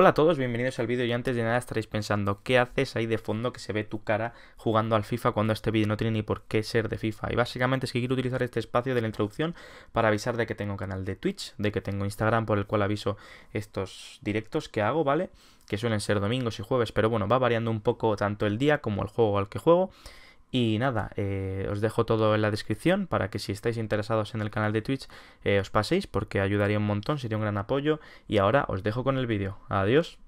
Hola a todos, bienvenidos al vídeo y antes de nada estaréis pensando ¿qué haces ahí de fondo que se ve tu cara jugando al FIFA cuando este vídeo no tiene ni por qué ser de FIFA? Y básicamente es que quiero utilizar este espacio de la introducción para avisar de que tengo canal de Twitch, de que tengo Instagram por el cual aviso estos directos que hago, ¿vale? Que suelen ser domingos y jueves, pero bueno, va variando un poco tanto el día como el juego al que juego. Y nada, eh, os dejo todo en la descripción para que si estáis interesados en el canal de Twitch eh, os paséis porque ayudaría un montón, sería un gran apoyo. Y ahora os dejo con el vídeo. Adiós.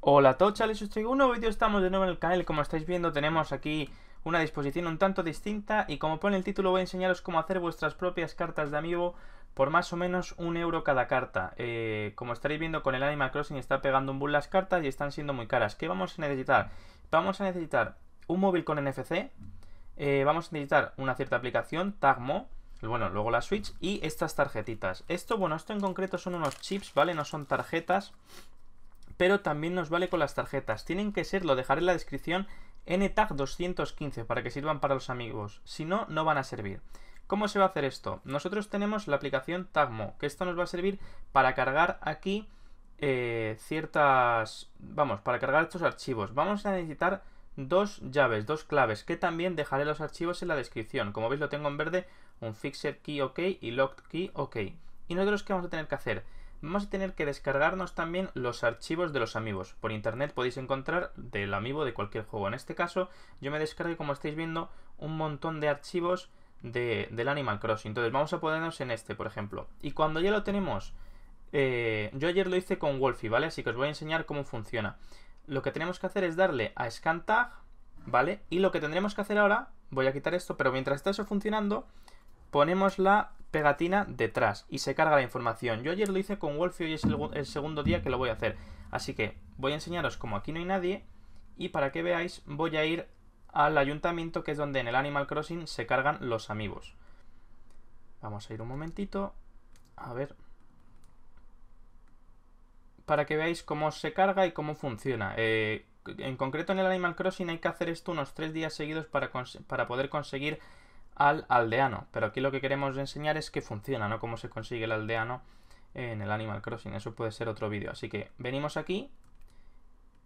Hola a todos, os traigo un nuevo vídeo, estamos de nuevo en el canal como estáis viendo tenemos aquí una disposición un tanto distinta y como pone el título voy a enseñaros cómo hacer vuestras propias cartas de amigo por más o menos un euro cada carta. Eh, como estaréis viendo con el Animal Crossing está pegando un bull las cartas y están siendo muy caras. ¿Qué vamos a necesitar? Vamos a necesitar un móvil con NFC, eh, vamos a necesitar una cierta aplicación, Tagmo, bueno, luego la Switch y estas tarjetitas. Esto, bueno, esto en concreto son unos chips, ¿vale? No son tarjetas, pero también nos vale con las tarjetas. Tienen que ser, lo dejaré en la descripción, NTAG 215 para que sirvan para los amigos. Si no, no van a servir. ¿Cómo se va a hacer esto? Nosotros tenemos la aplicación Tagmo, que esto nos va a servir para cargar aquí eh, ciertas... Vamos, para cargar estos archivos. Vamos a necesitar dos llaves, dos claves, que también dejaré los archivos en la descripción. Como veis lo tengo en verde, un Fixed key OK y locked key OK. ¿Y nosotros qué vamos a tener que hacer? Vamos a tener que descargarnos también los archivos de los amigos. Por internet podéis encontrar del amigo de cualquier juego. En este caso, yo me descargué, como estáis viendo, un montón de archivos de, del Animal Crossing. Entonces vamos a ponernos en este, por ejemplo. Y cuando ya lo tenemos, eh, yo ayer lo hice con Wolfie, ¿vale? Así que os voy a enseñar cómo funciona lo que tenemos que hacer es darle a scan tag, ¿vale? Y lo que tendremos que hacer ahora, voy a quitar esto, pero mientras está eso funcionando, ponemos la pegatina detrás y se carga la información. Yo ayer lo hice con Wolf y es el, el segundo día que lo voy a hacer. Así que voy a enseñaros como aquí no hay nadie y para que veáis voy a ir al ayuntamiento que es donde en el Animal Crossing se cargan los amigos. Vamos a ir un momentito. A ver, para que veáis cómo se carga y cómo funciona. Eh, en concreto en el Animal Crossing hay que hacer esto unos tres días seguidos para, para poder conseguir al aldeano. Pero aquí lo que queremos enseñar es que funciona, ¿no? Cómo se consigue el aldeano en el Animal Crossing. Eso puede ser otro vídeo. Así que venimos aquí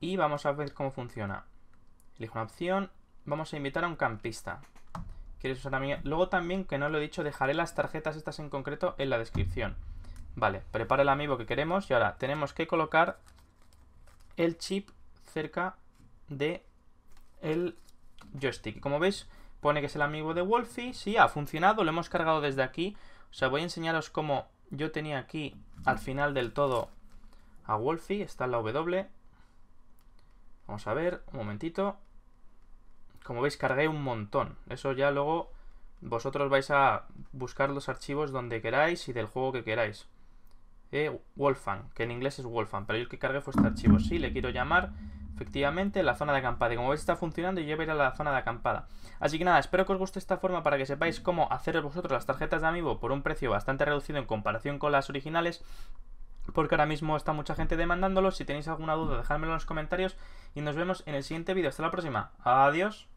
y vamos a ver cómo funciona. Elijo una opción. Vamos a invitar a un campista. ¿Quieres usar a Luego también, que no lo he dicho, dejaré las tarjetas estas en concreto en la descripción. Vale, prepara el amigo que queremos y ahora tenemos que colocar el chip cerca de el joystick. Como veis, pone que es el amigo de Wolfie. Sí, ha funcionado, lo hemos cargado desde aquí. O sea, voy a enseñaros cómo yo tenía aquí al final del todo a Wolfie. Está en la W. Vamos a ver, un momentito. Como veis, cargué un montón. Eso ya luego vosotros vais a buscar los archivos donde queráis y del juego que queráis. Wolfan, que en inglés es Wolfan, pero yo el que cargué fue este archivo. Sí, le quiero llamar efectivamente la zona de acampada. Y como veis está funcionando y yo voy a ir a la zona de acampada. Así que nada, espero que os guste esta forma para que sepáis cómo hacer vosotros las tarjetas de amigo por un precio bastante reducido en comparación con las originales. Porque ahora mismo está mucha gente demandándolo. Si tenéis alguna duda, dejadmelo en los comentarios. Y nos vemos en el siguiente vídeo. Hasta la próxima. Adiós.